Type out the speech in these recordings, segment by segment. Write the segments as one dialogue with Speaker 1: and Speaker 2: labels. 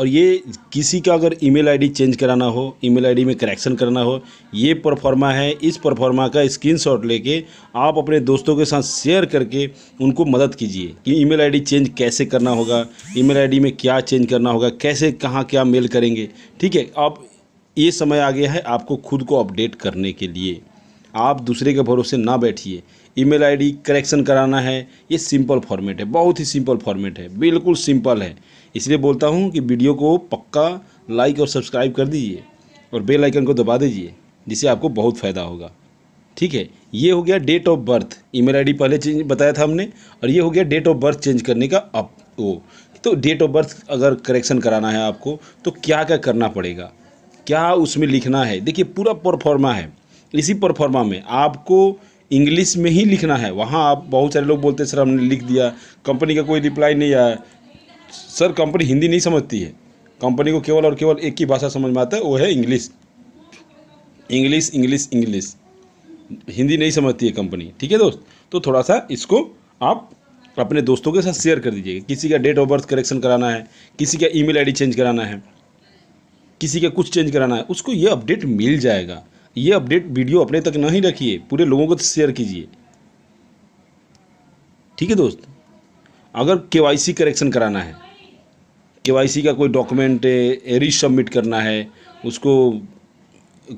Speaker 1: और ये किसी का अगर ईमेल आईडी चेंज कराना हो ईमेल आईडी में करेक्शन करना हो ये परफॉर्मा है इस परफॉर्मा का स्क्रीनशॉट लेके आप अपने दोस्तों के साथ शेयर करके उनको मदद कीजिए कि ईमेल आईडी चेंज कैसे करना होगा ईमेल आईडी में क्या चेंज करना होगा कैसे कहाँ क्या मेल करेंगे ठीक है अब ये समय आ गया है आपको खुद को अपडेट करने के लिए आप दूसरे के भरोसे ना बैठिए ईमेल आईडी करेक्शन कराना है ये सिंपल फॉर्मेट है बहुत ही सिंपल फॉर्मेट है बिल्कुल सिंपल है इसलिए बोलता हूँ कि वीडियो को पक्का लाइक और सब्सक्राइब कर दीजिए और बेल आइकन को दबा दीजिए जिससे आपको बहुत फ़ायदा होगा ठीक है ये हो गया date of birth email ID पहले चेंज बताया था हमने और ये हो गया डेट ऑफ बर्थ चेंज करने का अप वो तो डेट ऑफ बर्थ अगर करेक्शन कराना है आपको तो क्या क्या करना पड़ेगा क्या उसमें लिखना है देखिए पूरा परफॉर्मा है इसी परफॉर्मा में आपको इंग्लिश में ही लिखना है वहाँ आप बहुत सारे लोग बोलते हैं सर हमने लिख दिया कंपनी का कोई रिप्लाई नहीं आया सर कंपनी हिंदी नहीं समझती है कंपनी को केवल और केवल एक ही भाषा समझ में आता है वो है English English English English Hindi नहीं समझती है कंपनी ठीक है दोस्त तो थोड़ा सा इसको आप अपने दोस्तों के साथ शेयर कर दीजिएगा किसी का डेट ऑफ बर्थ करेक्शन कराना है किसी का ईमेल आईडी चेंज कराना है किसी का कुछ चेंज कराना है उसको ये अपडेट मिल जाएगा ये अपडेट वीडियो अपने तक नहीं रखिए पूरे लोगों को शेयर कीजिए ठीक है दोस्त अगर के करेक्शन कराना है के का कोई डॉक्यूमेंट सबमिट करना है उसको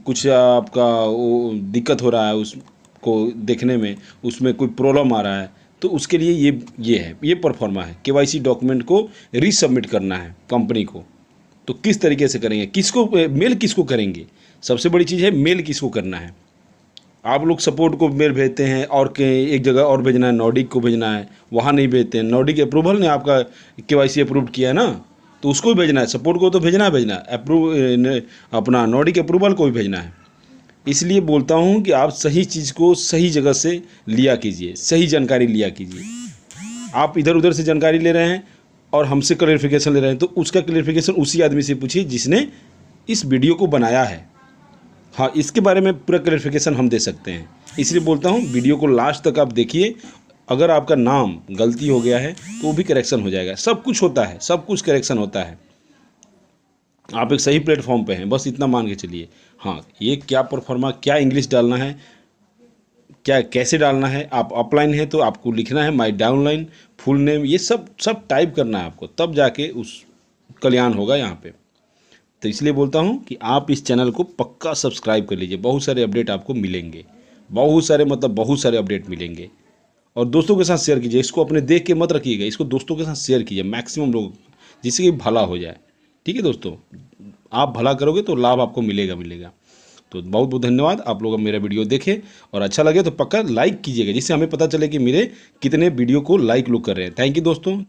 Speaker 1: कुछ आपका वो दिक्कत हो रहा है उसको देखने में उसमें कोई प्रॉब्लम आ रहा है तो उसके लिए ये ये है ये परफॉर्मा है के डॉक्यूमेंट को रिसबमिट करना है कंपनी को तो किस तरीके से करेंगे किसको मेल किसको करेंगे सबसे बड़ी चीज़ है मेल किसको करना है आप लोग सपोर्ट को मेल भेजते हैं और एक जगह और भेजना है नॉडिक को भेजना है वहाँ नहीं भेजते हैं नॉडिक अप्रूवल ने आपका के वाई सी अप्रूव किया है ना तो उसको भी भेजना है सपोर्ट को तो भेजना है भेजना है अप्रूव अपना नॉडिक अप्रूवल को भी भेजना है इसलिए बोलता हूँ कि आप सही चीज़ को सही जगह से लिया कीजिए सही जानकारी लिया कीजिए आप इधर उधर से जानकारी ले रहे हैं और हमसे क्लेरिफिकेशन ले रहे हैं तो उसका क्लेरिफिकेशन उसी आदमी से पूछिए जिसने इस वीडियो को बनाया है हाँ इसके बारे में पूरा क्लेरिफिकेशन हम दे सकते हैं इसलिए बोलता हूँ वीडियो को लास्ट तक आप देखिए अगर आपका नाम गलती हो गया है तो वो भी करेक्शन हो जाएगा सब कुछ होता है सब कुछ करेक्शन होता है आप एक सही प्लेटफॉर्म पे हैं बस इतना मान के चलिए हाँ ये क्या परफॉर्मा क्या इंग्लिश डालना है क्या कैसे डालना है आप अपलाइन है तो आपको लिखना है माई डाउनलाइन फुल नेम ये सब सब टाइप करना है आपको तब जाके उस कल्याण होगा यहाँ पे तो इसलिए बोलता हूँ कि आप इस चैनल को पक्का सब्सक्राइब कर लीजिए बहुत सारे अपडेट आपको मिलेंगे बहुत सारे मतलब बहुत सारे अपडेट मिलेंगे और दोस्तों के साथ शेयर कीजिए इसको अपने देख के मत रखिएगा इसको दोस्तों के साथ शेयर कीजिए मैक्सिमम लोग जिससे कि भला हो जाए ठीक है दोस्तों आप भला करोगे तो लाभ आपको मिलेगा मिलेगा तो बहुत बहुत धन्यवाद आप लोग अब मेरा वीडियो देखें और अच्छा लगे तो पक्का लाइक कीजिएगा जिससे हमें पता चले कि मेरे कितने वीडियो को लाइक लोग कर रहे हैं थैंक यू दोस्तों